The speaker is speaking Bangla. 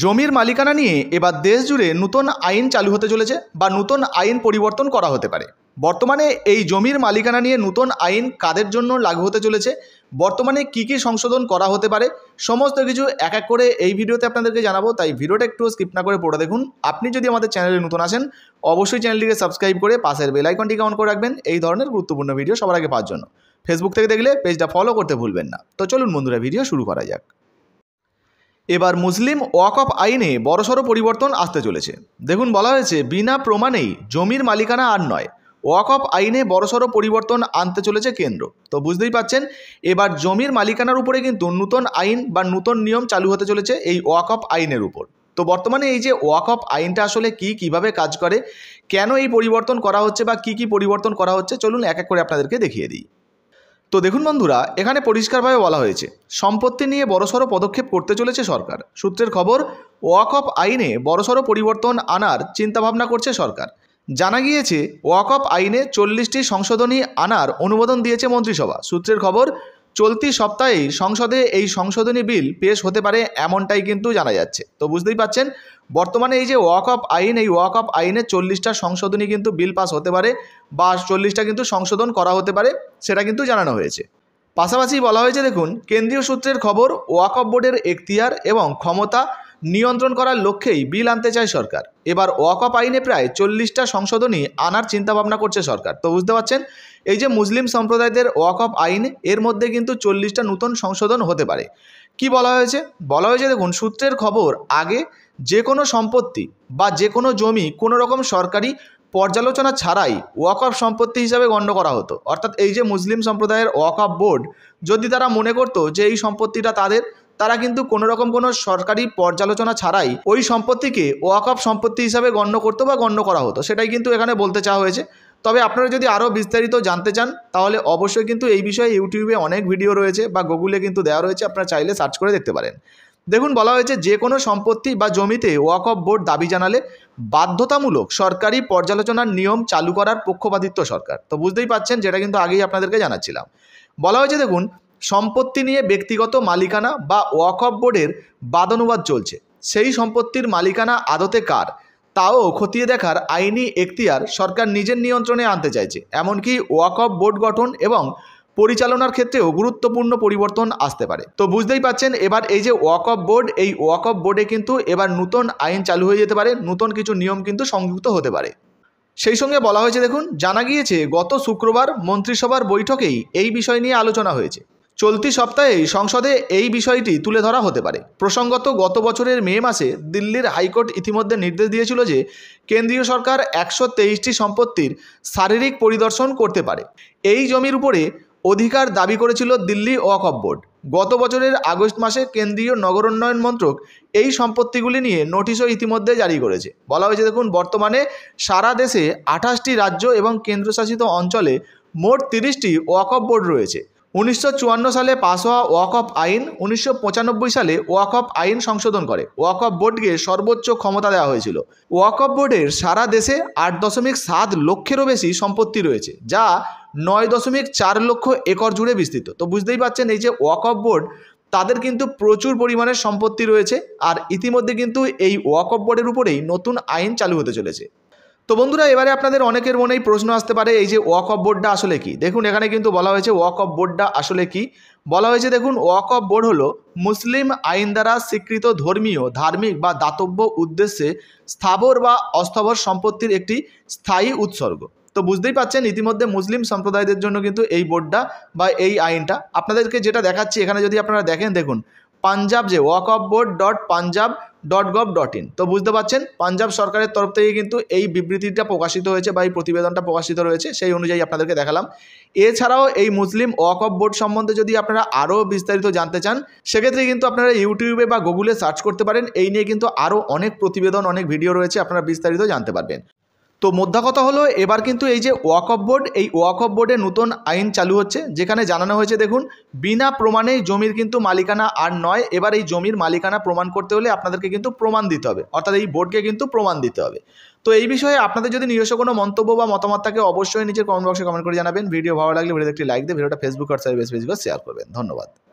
জমির মালিকানা নিয়ে এবার দেশ জুড়ে নতুন আইন চালু হতে চলেছে বা নূতন আইন পরিবর্তন করা হতে পারে বর্তমানে এই জমির মালিকানা নিয়ে নতুন আইন কাদের জন্য লাগু হতে চলেছে বর্তমানে কি কি সংশোধন করা হতে পারে সমস্ত কিছু এক এক করে এই ভিডিওতে আপনাদেরকে জানাবো তাই ভিডিওটা একটু স্কিপ না করে পড়ে দেখুন আপনি যদি আমাদের চ্যানেলে নতুন আসেন অবশ্যই চ্যানেলটিকে সাবস্ক্রাইব করে পাশের বেলাইকনটিকে অন করে রাখবেন এই ধরনের গুরুত্বপূর্ণ ভিডিও সবার আগে পাওয়ার জন্য ফেসবুক থেকে দেখলে পেজটা ফলো করতে ভুলবেন না তো চলুন বন্ধুরা ভিডিও শুরু করা যাক এবার মুসলিম অফ আইনে বড়সড় পরিবর্তন আসতে চলেছে দেখুন বলা হয়েছে বিনা প্রমাণেই জমির মালিকানা আর নয় অফ আইনে বড়সড় পরিবর্তন আনতে চলেছে কেন্দ্র তো বুঝতেই পাচ্ছেন এবার জমির মালিকানার উপরে কিন্তু নূতন আইন বা নূতন নিয়ম চালু হতে চলেছে এই অফ আইনের উপর তো বর্তমানে এই যে ওয়াকফ আইনটা আসলে কি কিভাবে কাজ করে কেন এই পরিবর্তন করা হচ্ছে বা কি কি পরিবর্তন করা হচ্ছে চলুন এক এক করে আপনাদেরকে দেখিয়ে দিই তো দেখুন বন্ধুরা এখানে পরিষ্কারভাবে বলা হয়েছে সম্পত্তি নিয়ে বড়সড় পদক্ষেপ করতে চলেছে সরকার সূত্রের খবর অফ আইনে বড়সড় পরিবর্তন আনার চিন্তাভাবনা করছে সরকার জানা গিয়েছে অফ আইনে চল্লিশটি সংশোধনী আনার অনুমোদন দিয়েছে মন্ত্রিসভা সূত্রের খবর চলতি সপ্তাহেই সংসদে এই সংশোধনী বিল পেশ হতে পারে এমনটাই কিন্তু জানা যাচ্ছে তো বুঝতেই পাচ্ছেন বর্তমানে এই যে ওয়াক অফ আইন এই ওয়াক অফ আইনে চল্লিশটা সংশোধনী কিন্তু বিল পাস হতে পারে বা চল্লিশটা কিন্তু সংশোধন করা হতে পারে সেটা কিন্তু জানানো হয়েছে পাশাপাশি বলা হয়েছে দেখুন কেন্দ্রীয় সূত্রের খবর ওয়াক অফ বোর্ডের এখতিয়ার এবং ক্ষমতা নিয়ন্ত্রণ করার লক্ষ্যেই বিল আনতে চায় সরকার এবার অফ আইনে প্রায় চল্লিশটা সংশোধনী আনার চিন্তাভাবনা করছে সরকার তো বুঝতে পারছেন এই যে মুসলিম সম্প্রদায়দের অফ আইন এর মধ্যে কিন্তু চল্লিশটা নতুন সংশোধন হতে পারে কি বলা হয়েছে বলা হয়েছে দেখুন সূত্রের খবর আগে যে কোনো সম্পত্তি বা যে কোনো জমি কোনো রকম সরকারি পর্যালোচনা ছাড়াই ওয়াকফ সম্পত্তি হিসাবে গণ্য করা হতো অর্থাৎ এই যে মুসলিম সম্প্রদায়ের ওয়াকফ বোর্ড যদি তারা মনে করত যে এই সম্পত্তিটা তাদের তারা কিন্তু কোনো রকম কোনো সরকারি পর্যালোচনা ছাড়াই ওই সম্পত্তিকে ওয়াকফ সম্পত্তি হিসাবে গণ্য করতো বা গণ্য করা হতো সেটাই কিন্তু এখানে বলতে চাওয়া হয়েছে তবে আপনারা যদি আরও বিস্তারিত জানতে চান তাহলে অবশ্যই কিন্তু এই বিষয়ে ইউটিউবে অনেক ভিডিও রয়েছে বা গুগলে কিন্তু দেওয়া রয়েছে আপনারা চাইলে সার্চ করে দেখতে পারেন দেখুন বলা হয়েছে যে কোনো সম্পত্তি বা জমিতে ওয়াক অফ বোর্ড দাবি জানালে বাধ্যতামূলক সরকারি পর্যালোচনার নিয়ম চালু করার পক্ষপাতিত্ব সরকার তো বুঝতেই পাচ্ছেন যেটা কিন্তু আগেই আপনাদেরকে জানাচ্ছিলাম বলা হয়েছে দেখুন সম্পত্তি নিয়ে ব্যক্তিগত মালিকানা বা ওয়াক অফ বোর্ডের বাদানুবাদ চলছে সেই সম্পত্তির মালিকানা আদতে কার তাও খতিয়ে দেখার আইনি এখতিয়ার সরকার নিজের নিয়ন্ত্রণে আনতে চাইছে এমনকি ওয়াকফ বোর্ড গঠন এবং পরিচালনার ক্ষেত্রেও গুরুত্বপূর্ণ পরিবর্তন আসতে পারে তো বুঝতেই পাচ্ছেন এবার এই যে অফ বোর্ড এই ওয়াকফ বোর্ডে কিন্তু এবার নতুন আইন চালু হয়ে যেতে পারে নতুন কিছু নিয়ম কিন্তু সংযুক্ত হতে পারে সেই সঙ্গে বলা হয়েছে দেখুন জানা গিয়েছে গত শুক্রবার মন্ত্রিসভার বৈঠকেই এই বিষয় নিয়ে আলোচনা হয়েছে চলতি সপ্তাহে সংসদে এই বিষয়টি তুলে ধরা হতে পারে প্রসঙ্গত গত বছরের মে মাসে দিল্লির হাইকোর্ট ইতিমধ্যে নির্দেশ দিয়েছিল যে কেন্দ্রীয় সরকার একশো তেইশটি সম্পত্তির শারীরিক পরিদর্শন করতে পারে এই জমির উপরে অধিকার দাবি করেছিল দিল্লি ওয়াকফ বোর্ড গত বছরের আগস্ট মাসে কেন্দ্রীয় নগর উন্নয়ন মন্ত্রক এই সম্পত্তিগুলি নিয়ে নোটিশও ইতিমধ্যে জারি করেছে বলা হয়েছে দেখুন বর্তমানে সারা দেশে আঠাশটি রাজ্য এবং কেন্দ্রশাসিত অঞ্চলে মোট তিরিশটি ওয়াকফ বোর্ড রয়েছে উনিশশো সালে পাস হওয়া ওয়াক অফ আইন উনিশশো সালে ওয়াক অফ আইন সংশোধন করে ওয়াক অফ বোর্ডকে সর্বোচ্চ ক্ষমতা দেওয়া হয়েছিল ওয়াক অফ বোর্ডের সারা দেশে আট দশমিক সাত লক্ষেরও বেশি সম্পত্তি রয়েছে যা নয় দশমিক চার লক্ষ একর জুড়ে বিস্তৃত তো বুঝতেই পারছেন এই যে ওয়াক অফ বোর্ড তাদের কিন্তু প্রচুর পরিমাণের সম্পত্তি রয়েছে আর ইতিমধ্যে কিন্তু এই ওয়াক অফ বোর্ডের উপরেই নতুন আইন চালু হতে চলেছে তো বন্ধুরা এবারে আপনাদের অনেকের মনেই প্রশ্ন আসতে পারে এই যে ওয়াক অফ বোর্ডটা আসলে কি দেখুন এখানে কিন্তু বলা হয়েছে ওয়াক অফ বোর্ডটা আসলে কি বলা হয়েছে দেখুন ওয়াক অফ বোর্ড হলো মুসলিম আইন দ্বারা স্বীকৃত ধর্মীয় ধার্মিক বা দাতব্য উদ্দেশ্যে স্থাবর বা অস্থাবর সম্পত্তির একটি স্থায়ী উৎসর্গ তো বুঝতেই পাচ্ছেন ইতিমধ্যে মুসলিম সম্প্রদায়দের জন্য কিন্তু এই বোর্ডটা বা এই আইনটা আপনাদেরকে যেটা দেখাচ্ছি এখানে যদি আপনারা দেখেন দেখুন পাঞ্জাব যে Waqf board dot Punjab dot gov dot in তো বুঝতে পারছেন পাঞ্জাব সরকারের তরফ থেকে কিন্তু এই বিবৃতিটা প্রকাশিত হয়েছে বা এই প্রতিবেদনটা প্রকাশিত রয়েছে সেই অনুযায়ী আপনাদেরকে দেখালাম এছাড়াও এই মুসলিম ওয়াকফ বোর্ড সম্বন্ধে যদি আপনারা আরও বিস্তারিত জানতে চান সেক্ষেত্রে কিন্তু আপনারা ইউটিউবে বা গুগলে সার্চ করতে পারেন এই নিয়ে কিন্তু আরও অনেক প্রতিবেদন অনেক ভিডিও রয়েছে আপনারা বিস্তারিত জানতে পারবেন তো মধ্যা কথা হলো এবার কিন্তু এই যে ওয়াক অফ বোর্ড এই ওয়াক অফ বোর্ডে নতুন আইন চালু হচ্ছে যেখানে জানানো হয়েছে দেখুন বিনা প্রমাণেই জমির কিন্তু মালিকানা আর নয় এবার এই জমির মালিকানা প্রমাণ করতে হলে আপনাদেরকে কিন্তু প্রমাণ দিতে হবে অর্থাৎ এই বোর্ডকে কিন্তু প্রমাণ দিতে হবে তো এই বিষয়ে আপনাদের যদি নিজস্ব কোনো মন্তব্য বা মতামত থাকে অবশ্যই নিজের কমেন্ট বক্সে কমেন্ট করে জানাবেন ভিডিও ভালো লাগলে ভিডিও একটি লাইক দিয়ে ভিডিওটা ফেসবুক হোয়াটসঅ্যাপ বেশ বেশি শেয়ার করবেন ধন্যবাদ